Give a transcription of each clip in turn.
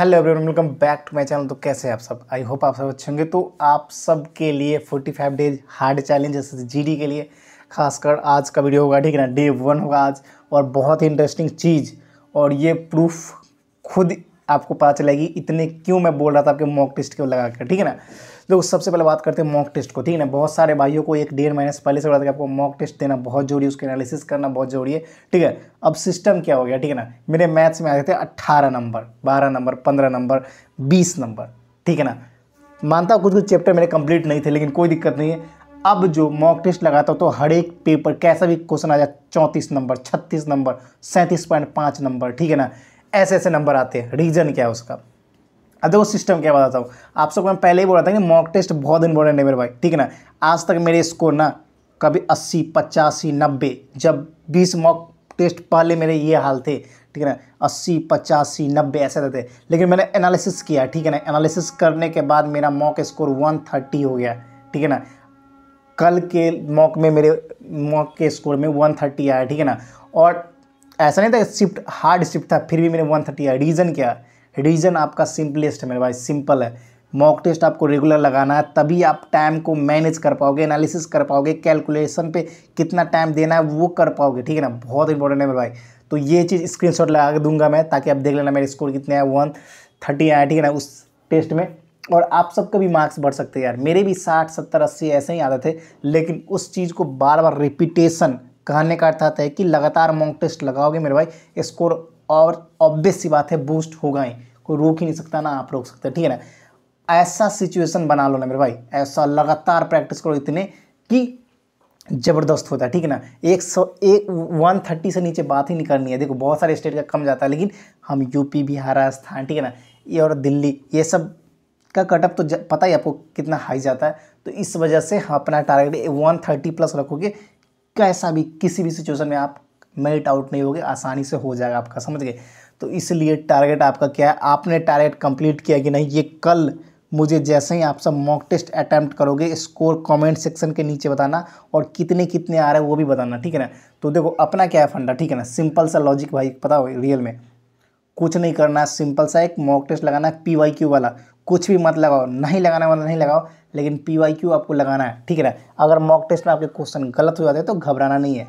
hello everyone welcome back to my channel तो कैसे हैं आप सब आई होप आप सब अच्छे होंगे तो आप सब के लिए 45 डेज हार्ड चैलेंज जैसे जीडी के लिए खासकर आज का वीडियो होगा ठीक है ना डे वन होगा आज और बहुत ही इंटरेस्टिंग चीज़ और ये प्रूफ खुद आपको पता चलेगी इतने क्यों मैं बोल रहा था आपके मॉक टेस्ट क्यों लगा कर ठीक है ना देखो सबसे पहले बात करते हैं मॉक टेस्ट को ठीक है ना बहुत सारे भाइयों को एक डेढ़ महीने से पहले से बता कि आपको मॉक टेस्ट देना बहुत जरूरी है उसके एनालिसिस करना बहुत जरूरी है ठीक है अब सिस्टम क्या हो गया ठीक है ना मेरे मैथ्स में आ जाते हैं अट्ठारह नंबर बारह नंबर पंद्रह नंबर बीस नंबर ठीक है ना मानता हूँ कुछ कुछ चैप्टर मेरे कंप्लीट नहीं थे लेकिन कोई दिक्कत नहीं है अब जो मॉक टेस्ट लगाता हूँ तो हर एक पेपर कैसा भी क्वेश्चन आ जाए चौंतीस नंबर छत्तीस नंबर सैंतीस पॉइंट पाँच नंबर ठीक है ना ऐसे ऐसे नंबर आते हैं रीज़न क्या है उसका अब देखो सिस्टम क्या बताता हूँ आप सबको मैं पहले ही रहा था कि मॉक टेस्ट बहुत इंपॉर्टेंट है मेरे भाई ठीक है ना आज तक मेरे स्कोर ना कभी अस्सी पचासी नब्बे जब बीस मॉक टेस्ट पहले मेरे ये हाल थे ठीक है ना अस्सी पचासी नब्बे ऐसे रहते लेकिन मैंने एनालिसिस किया ठीक है ना एनालिसिस करने के बाद मेरा मॉक स्कोर वन थर्टी हो गया ठीक है ना कल के मॉक में मेरे मॉक के स्कोर में वन थर्टी आया ठीक है ना और ऐसा नहीं था शिफ्ट हार्ड शिफ्ट था फिर भी मेरे वन थर्टी आया रीज़न क्या है रीज़न आपका सिंपलेस्ट है मेरे भाई सिंपल है मॉक टेस्ट आपको रेगुलर लगाना है तभी आप टाइम को मैनेज कर पाओगे एनालिसिस कर पाओगे कैलकुलेशन पे कितना टाइम देना है वो कर पाओगे ठीक है ना बहुत इंपॉर्टेंट है मेरे भाई तो ये चीज़ स्क्रीनशॉट लगा के दूंगा मैं ताकि आप देख लेना मेरे स्कोर कितने हैं वन थर्टी आया ठीक है ना उस टेस्ट में और आप सबके भी मार्क्स बढ़ सकते हैं यार मेरे भी साठ सत्तर अस्सी ऐसे ही आते थे लेकिन उस चीज़ को बार बार रिपीटेशन कहने का अर्थ आता है कि लगातार मॉक टेस्ट लगाओगे मेरे भाई स्कोर और ऑब्वियस सी बात है बूस्ट होगा ही कोई रोक ही नहीं सकता ना आप रोक सकते ठीक है ना ऐसा सिचुएशन बना लो ना मेरे भाई ऐसा लगातार प्रैक्टिस करो इतने कि ज़बरदस्त होता है ठीक है ना एक सौ एक वन थर्टी से नीचे बात ही नहीं करनी है देखो बहुत सारे स्टेट का कम जाता है लेकिन हम यूपी बिहार राजस्थान ठीक है ना ये और दिल्ली ये सब का कटअप तो पता ही आपको कितना हाई जाता है तो इस वजह से हम अपना टारगेट वन थर्टी प्लस रखोगे कैसा भी किसी भी सिचुएशन में आप मेल्ट आउट नहीं होगी आसानी से हो जाएगा आपका समझ गए तो इसलिए टारगेट आपका क्या है आपने टारगेट कंप्लीट किया कि नहीं ये कल मुझे जैसे ही आप सब मॉक टेस्ट अटैम्प्ट करोगे स्कोर कमेंट सेक्शन के नीचे बताना और कितने कितने आ रहे हैं वो भी बताना ठीक है ना तो देखो अपना क्या है फंडा ठीक है ना सिंपल सा लॉजिक भाई पता हो रियल में कुछ नहीं करना सिंपल सा एक मॉक टेस्ट लगाना है पी वाई क्यू वाला कुछ भी मत लगाओ नहीं लगाने वाला नहीं लगाओ लेकिन पी वाई क्यू आपको लगाना है ठीक है ना अगर मॉक टेस्ट में आपके क्वेश्चन गलत हो जाते हैं तो घबराना नहीं है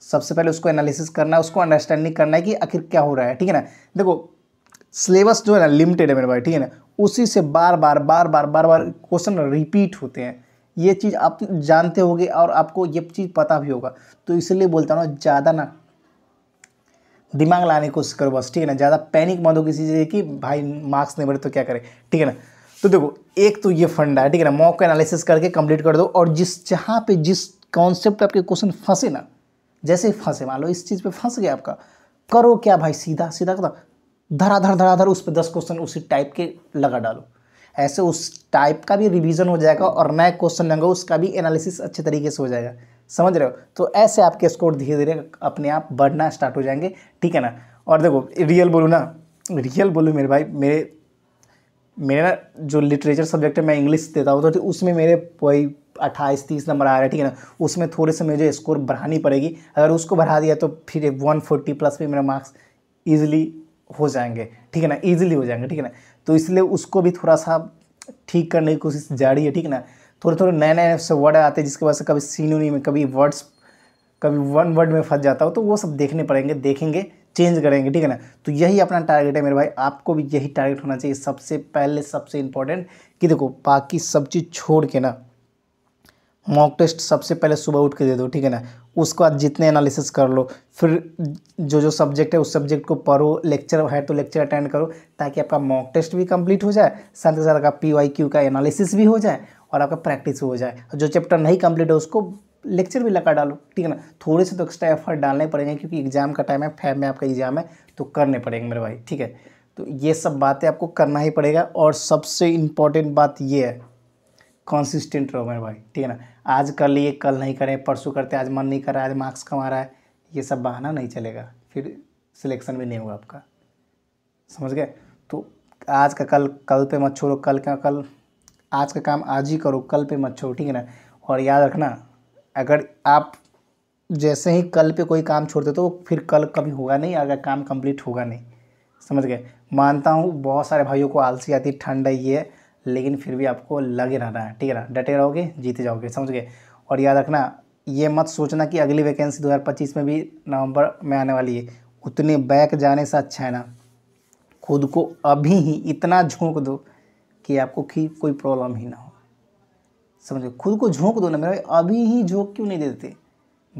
सबसे पहले उसको एनालिसिस करना है उसको अंडरस्टैंडिंग करना है कि आखिर क्या हो रहा है ठीक है ना देखो सिलेबस जो है ना लिमिटेड है मेरे भाई ठीक है ना उसी से बार बार बार बार बार बार क्वेश्चन रिपीट होते हैं ये चीज़ आप जानते होगे और आपको ये चीज़ पता भी होगा तो इसलिए बोलता हूँ ज़्यादा ना दिमाग लाने की कोशिश करो बस ठीक है ना ज़्यादा पैनिक मत हो किसी चीज़ कि भाई मार्क्स नहीं बढ़े तो क्या करें ठीक है ना तो देखो एक तो ये फंडा है ठीक है ना मॉक एनालिसिस करके कंप्लीट कर दो और जिस जहाँ पे जिस कॉन्सेप्ट आपके क्वेश्चन फंसे ना जैसे ही फंसे मान लो इस चीज़ पे फंस गया आपका करो क्या भाई सीधा सीधा कदम धराधर धराधर उस पर दस क्वेश्चन उसी टाइप के लगा डालो ऐसे उस टाइप का भी रिवीजन हो जाएगा और नए क्वेश्चन लेंगे उसका भी एनालिसिस अच्छे तरीके से हो जाएगा समझ रहे हो तो ऐसे आपके स्कोर धीरे धीरे अपने आप बढ़ना स्टार्ट हो जाएंगे ठीक है ना और देखो रियल बोलूँ ना रियल बोलूँ मेरे भाई मेरे मेरे ना जो लिटरेचर सब्जेक्ट है मैं इंग्लिश देता हूँ तो उसमें मेरे कोई अट्ठाईस तीस नंबर आ रहा है ठीक है ना उसमें थोड़े से मुझे स्कोर बढ़ानी पड़ेगी अगर उसको बढ़ा दिया तो फिर वन फोर्टी प्लस भी मेरा मार्क्स ईजिली हो जाएंगे ठीक है ना ईजिली हो जाएंगे ठीक है ना तो इसलिए उसको भी थोड़ा सा ठीक करने की कोशिश जारी है ठीक है ना थोड़े थोड़े नए नए से वर्ड आते हैं जिसके वजह से कभी सीनोनी में कभी वर्ड्स कभी वन वर्ड में फंस जाता हो तो वो सब देखने पड़ेंगे देखेंगे चेंज करेंगे ठीक है ना तो यही अपना टारगेट है मेरे भाई आपको भी यही टारगेट होना चाहिए सबसे पहले सबसे इंपॉर्टेंट कि देखो बाकी सब चीज़ छोड़ के ना मॉक टेस्ट सबसे पहले सुबह उठ के दे दो ठीक है ना उसके बाद जितने एनालिसिस कर लो फिर जो जो सब्जेक्ट है उस सब्जेक्ट को पढ़ो लेक्चर है तो लेक्चर अटेंड करो ताकि आपका मॉक टेस्ट भी कंप्लीट हो जाए साथ ही साथ आपका पी वाई क्यू का एनालिसिस भी हो जाए और आपका प्रैक्टिस भी हो जाए जो चैप्टर नहीं कम्प्लीट है उसको लेक्चर भी लगा डालो ठीक है ना थोड़े से तो एक्स्ट्रा एफर्ट डालने पड़ेंगे क्योंकि एग्जाम का टाइम है फैब में आपका एग्जाम है तो करने पड़ेंगे मेरे भाई ठीक है तो ये सब बातें आपको करना ही पड़ेगा और सबसे इम्पॉर्टेंट बात ये है कंसिस्टेंट रहो मेरे भाई ठीक है ना आज कर लिए कल नहीं करें परसों करते आज मन नहीं कर रहा है आज मार्क्स कमा रहा है ये सब बहाना नहीं चलेगा फिर सिलेक्शन भी नहीं होगा आपका समझ गए तो आज का कल कल पे मत छोड़ो कल का कल आज का काम आज ही करो कल पे मत छोड़ो ठीक है ना और याद रखना अगर आप जैसे ही कल पे कोई काम छोड़ते तो फिर कल कभी होगा नहीं अगर काम कंप्लीट होगा नहीं समझ गए मानता हूँ बहुत सारे भाइयों को आलसी आती ठंड है ये लेकिन फिर भी आपको लगे रहना है ठीक है ना डटे रहोगे जीते जाओगे समझ गए और याद रखना ये मत सोचना कि अगली वैकेंसी 2025 में भी नवंबर में आने वाली है उतने बैक जाने से अच्छा है ना खुद को अभी ही इतना झोंक दो कि आपको की कोई प्रॉब्लम ही ना हो समझो खुद को झोंक दो ना मेरा अभी ही झोंक क्यों नहीं देते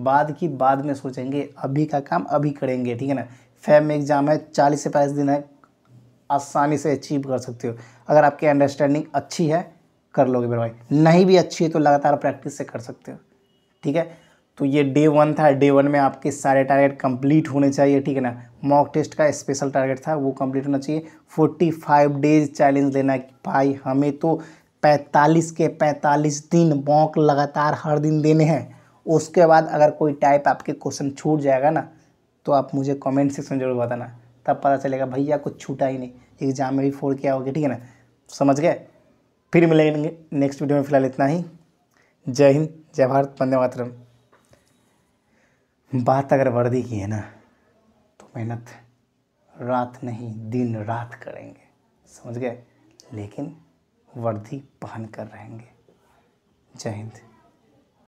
बाद की बाद में सोचेंगे अभी का काम अभी करेंगे ठीक है ना फैम में एग्ज़ाम है चालीस से पैंतीस दिन है आसानी से अचीव कर सकते हो अगर आपकी अंडरस्टैंडिंग अच्छी है कर लोगे मेरे भाई नहीं भी अच्छी है तो लगातार प्रैक्टिस से कर सकते हो ठीक है तो ये डे वन था डे वन में आपके सारे टारगेट कंप्लीट होने चाहिए ठीक है ना मॉक टेस्ट का स्पेशल टारगेट था वो कंप्लीट होना चाहिए फोर्टी फाइव डेज चैलेंज लेना कि भाई हमें तो पैंतालीस के पैंतालीस दिन मॉक लगातार हर दिन देने हैं उसके बाद अगर कोई टाइप आपके क्वेश्चन छूट जाएगा ना तो आप मुझे कमेंट सेक्शन जरूर बताना तब पता चलेगा भैया कुछ छूटा ही नहीं एग्ज़ाम में भी फोड़ के आओगे ठीक है ना समझ गए फिर मिलेंगे नेक्स्ट वीडियो में फिलहाल इतना ही जय हिंद जय भारत वंदे मातरम बात अगर वर्दी की है ना तो मेहनत रात नहीं दिन रात करेंगे समझ गए लेकिन वर्दी पहन कर रहेंगे जय हिंद